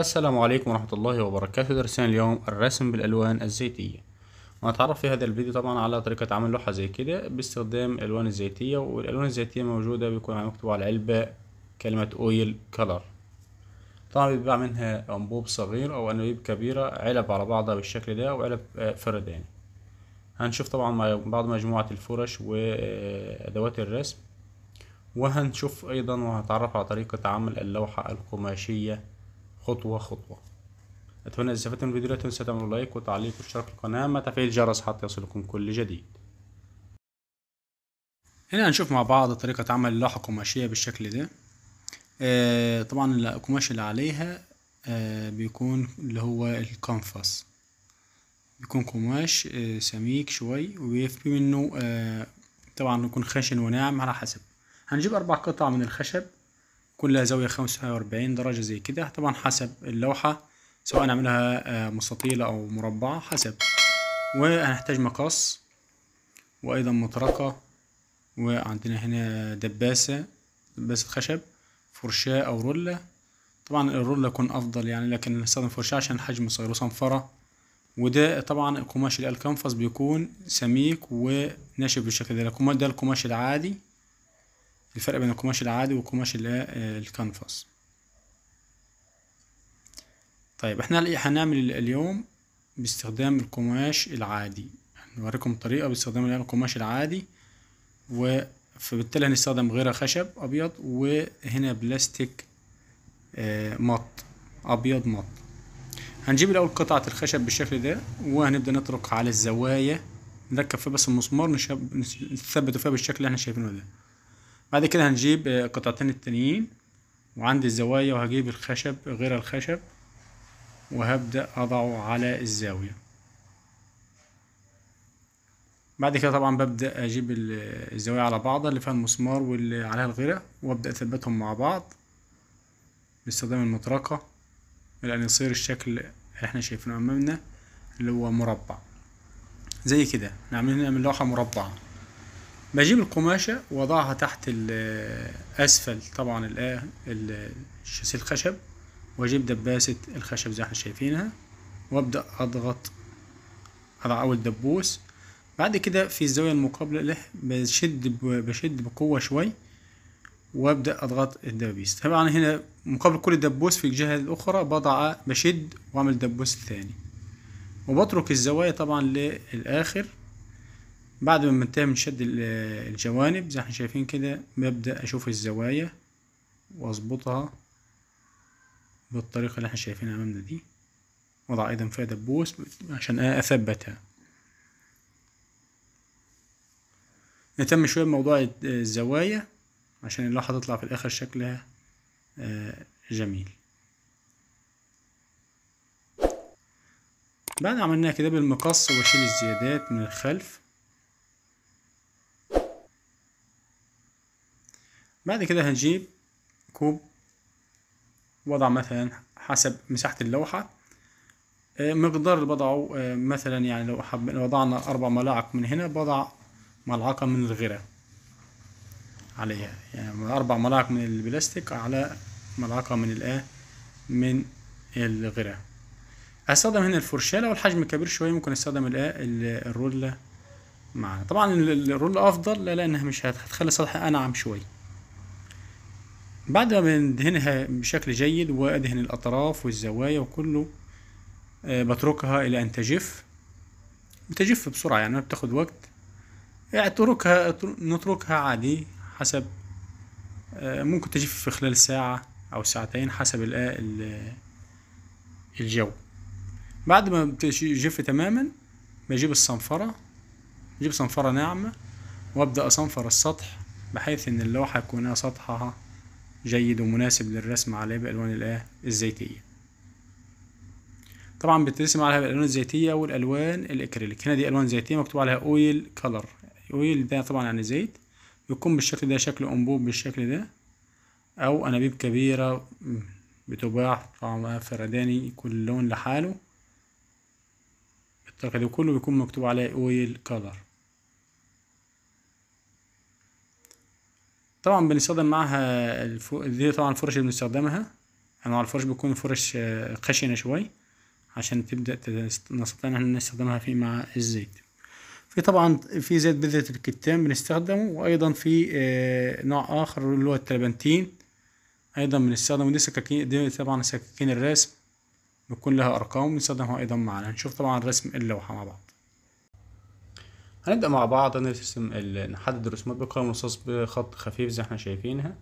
السلام عليكم ورحمة الله وبركاته درسنا اليوم الرسم بالألوان الزيتية وهنتعرف في هذا الفيديو طبعا على طريقة عمل لوحة زي كده باستخدام الألوان الزيتية والألوان الزيتية موجودة بيكون مكتوب على العلبة كلمة أويل كلر طبعا بيتباع منها أنبوب صغير أو أنابيب كبيرة علب على بعضها بالشكل ده وعلب آه، فرداني يعني. هنشوف طبعا بعض مجموعة الفرش وأدوات الرسم وهنشوف أيضا وهنتعرف على طريقة عمل اللوحة القماشية خطوة خطوة أتمنى إذا استفدتم من الفيديو لا تنسوا تعملوا لايك وتعليق واشتراك في القناة مع تفعيل الجرس حتى يصلكم كل جديد هنا هنشوف مع بعض طريقة عمل اللوحة قماشية بالشكل ده آه طبعا القماش اللي عليها آه بيكون اللي هو الكانفاس بيكون قماش آه سميك شوي وبيفي منه آه طبعا يكون خشن وناعم على حسب هنجيب أربع قطع من الخشب كلها زاوية خمسة وأربعين درجة زي كده طبعا حسب اللوحة سواء نعملها آه، مستطيلة أو مربعة حسب وهنحتاج مقص وأيضا مطرقة وعندنا هنا دباسة دباسة خشب فرشاة أو رولة طبعا الرولة يكون أفضل يعني لكن نستخدم فرشاة عشان الحجم صغير وصنفرة وده طبعا القماش الكنفس بيكون سميك وناشف بالشكل ده القماش ده القماش العادي الفرق بين القماش العادي والقماش اللي آه، الكانفاس طيب احنا هنعمل اليوم باستخدام القماش العادي هنوريكم طريقة باستخدام القماش العادي و فبالتالي هنستخدم غيرها خشب ابيض وهنا بلاستيك آه، مط ابيض مط هنجيب الاول قطعة الخشب بالشكل ده وهنبدأ نطرق على الزوايا نركب فيها بس المسمار نثبته فيها بالشكل اللي احنا شايفينه ده بعد كده هنجيب آه، قطعتين التانيين وعندي الزوايا وهجيب الخشب غير الخشب وهبدأ أضعه على الزاوية بعد كده طبعا ببدأ أجيب آه، الزوايا على بعضها اللي فيها المسمار واللي عليها الغيرة وأبدأ أثبتهم مع بعض باستخدام المطرقة لأن يصير الشكل اللي احنا شايفينه أمامنا اللي هو مربع زي كده نعمل هنا لوحة مربعة بجيب القماشة وأضعها تحت أسفل طبعا الشاسيه الخشب وأجيب دباسة الخشب زي ما احنا شايفينها وأبدأ أضغط أضع أول دبوس بعد كده في الزاوية المقابلة له بشد بشد بقوة شوي وأبدأ أضغط الدبابيس طبعا هنا مقابل كل دبوس في الجهة الأخرى بضع بشد وأعمل دبوس تاني وبترك الزوايا طبعا للآخر بعد ما بنتهي من شد الجوانب زي ما احنا شايفين كده ببدأ أشوف الزوايا وأظبطها بالطريقة اللي احنا شايفينها أمامنا دي وأضع أيضا فيها دبوس عشان أثبتها نهتم شوية بموضوع الزوايا عشان اللوحة تطلع في الآخر شكلها آه، جميل بعد عملناها كده بالمقص واشيل الزيادات من الخلف بعد كده هنجيب كوب وضع مثلا حسب مساحة اللوحة آه، مقدار اللي بضعه آه، مثلا يعني لو وضعنا أربع ملاعق من هنا بضع ملعقة من الغراء عليها يعني أربع ملاعق من البلاستيك على ملعقة من الآه من الغراء هستخدم هنا الفرشاة لو الحجم كبير شوية ممكن استخدم الآه الرولة معانا طبعا الرولة أفضل لأنها مش هتخلي سطحي أنعم شوية بعد ما ندهنها بشكل جيد وأدهن الأطراف والزوايا وكله آه، بتركها إلى أن تجف بتجف بسرعة يعني ما بتاخد وقت يعني اتركها نتركها عادي حسب آه، ممكن تجف في خلال ساعة أو ساعتين حسب الجو بعد ما بتجف تماما بجيب الصنفرة بجيب صنفرة ناعمة وأبدأ أصنفر السطح بحيث إن اللوحة يكون سطحها جيد ومناسب للرسم عليه بالوان الايه الزيتيه طبعا بترسم عليها بالالوان الزيتيه والالوان الاكريليك هنا دي الوان زيتيه مكتوب عليها اويل كلر اويل ده طبعا يعني زيت بيكون بالشكل ده شكل انبوب بالشكل ده او انابيب كبيره بتباع طبعا فرداني كل لون لحاله الطريقه دي كله بيكون مكتوب عليه اويل كلر طبعا بنستخدم معاها الفو... دي طبعا الفرش اللي بنستخدمها انواع يعني الفرش بيكون فرش آه، خشنة شوي عشان تبدأ نستطيع ان احنا نستخدمها في مع الزيت في طبعا في زيت بذرة الكتان بنستخدمه وايضا في آه، نوع اخر اللي هو التربنتين ايضا بنستخدمه دي سكاكين دي طبعا سكاكين الرسم بيكون لها ارقام بنستخدمها ايضا معنا هنشوف طبعا رسم اللوحة مع بعض هنبدأ مع بعض نرسم نحدد الرسومات بقلم رصاص بخط خفيف زي احنا شايفينها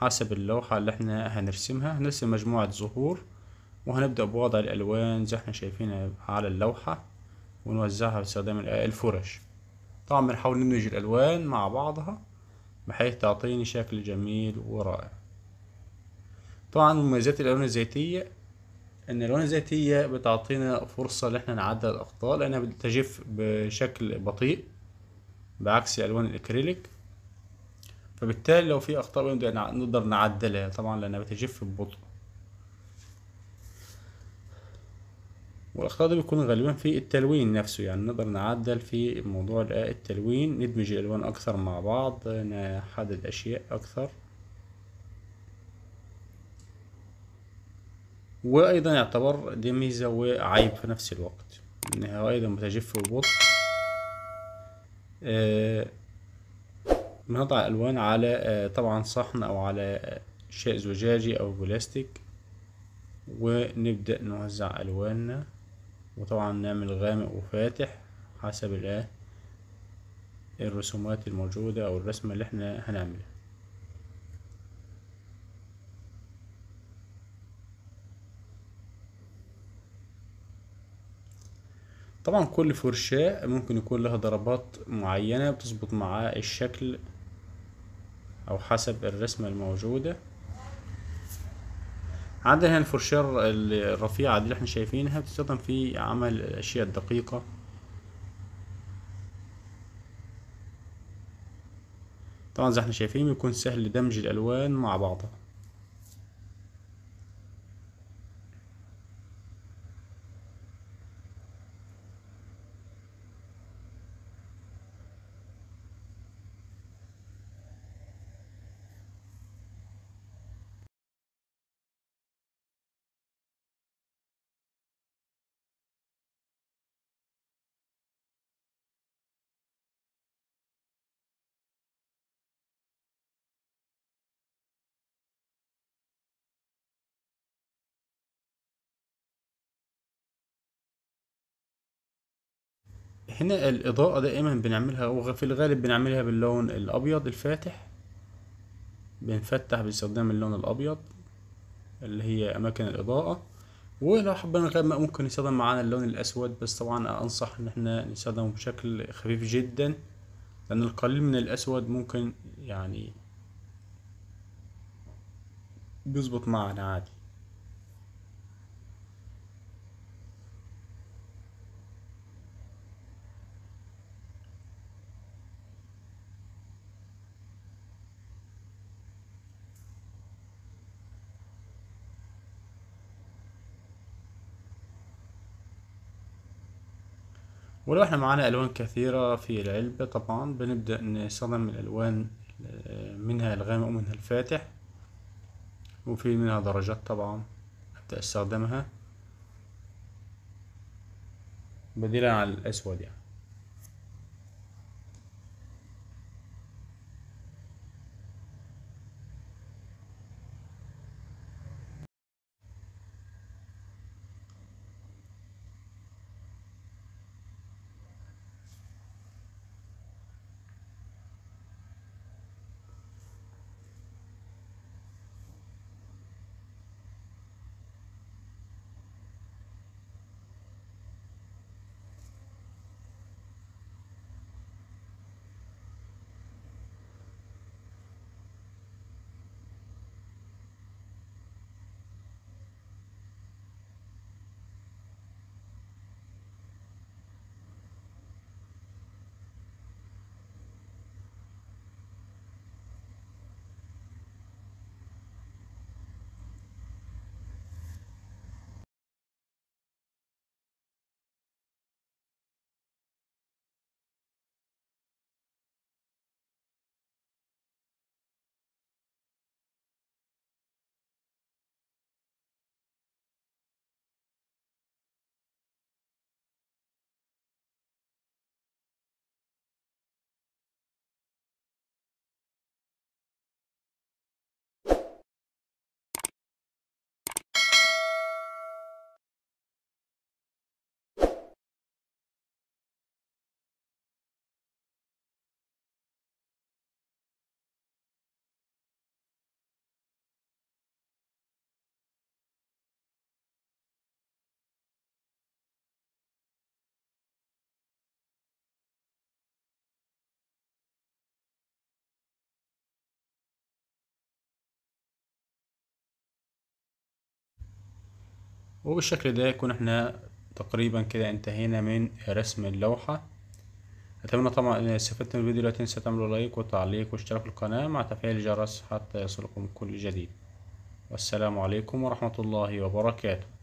حسب اللوحة اللي احنا هنرسمها هنرسم مجموعة زهور وهنبدأ بوضع الألوان زي احنا شايفينها على اللوحة ونوزعها باستخدام الفرش طبعا بنحاول ندمج الألوان مع بعضها بحيث تعطيني شكل جميل ورائع طبعا مميزات الألوان الزيتية ان الالوان الزيتية بتعطينا فرصه ان احنا نعدل الاخطاء لانها بتجف بشكل بطيء بعكس الوان الاكريليك فبالتالي لو في اخطاء نقدر نعدلها طبعا لانها بتجف ببطء والاخطاء دي بتكون غالبا في التلوين نفسه يعني نقدر نعدل في موضوع التلوين ندمج الالوان اكثر مع بعض نحدد اشياء اكثر وايضا يعتبر دي ميزة وعيب في نفس الوقت انها ايضا متجف ببطء آه الالوان على آه طبعا صحن او على آه، شيء زجاجي او بلاستيك ونبدأ نوزع الواننا وطبعا نعمل غامق وفاتح حسب آه، الرسومات الموجودة او الرسمة اللي احنا هنعملها طبعا كل فرشاة ممكن يكون لها ضربات معينة بتظبط مع الشكل او حسب الرسمة الموجودة عندنا هنا الفرشاة الرفيعة دي اللي احنا شايفينها بتستخدم في عمل الاشياء الدقيقة طبعا زي احنا شايفين بيكون سهل دمج الالوان مع بعضها هنا الإضاءة دائما بنعملها وفي الغالب بنعملها باللون الأبيض الفاتح بنفتح باستخدام اللون الأبيض اللي هي أماكن الإضاءة ولو حبينا نغير ممكن نستخدم معانا اللون الأسود بس طبعا أنصح إن احنا نستخدمه بشكل خفيف جدا لأن القليل من الأسود ممكن يعني بيظبط معانا عادي ولو احنا معانا الوان كثيرة في العلبة طبعا بنبدأ نستخدم الالوان آه، منها الغامق ومنها الفاتح وفي منها درجات طبعا ابدأ استخدمها بديلا عن الاسود يعني وبالشكل ده يكون احنا تقريبا كده انتهينا من رسم اللوحة اتمنى طبعا ان استفدتم من الفيديو لا تنسى تعملوا لايك وتعليق واشتراك في القناة مع تفعيل الجرس حتى يصلكم كل جديد والسلام عليكم ورحمة الله وبركاته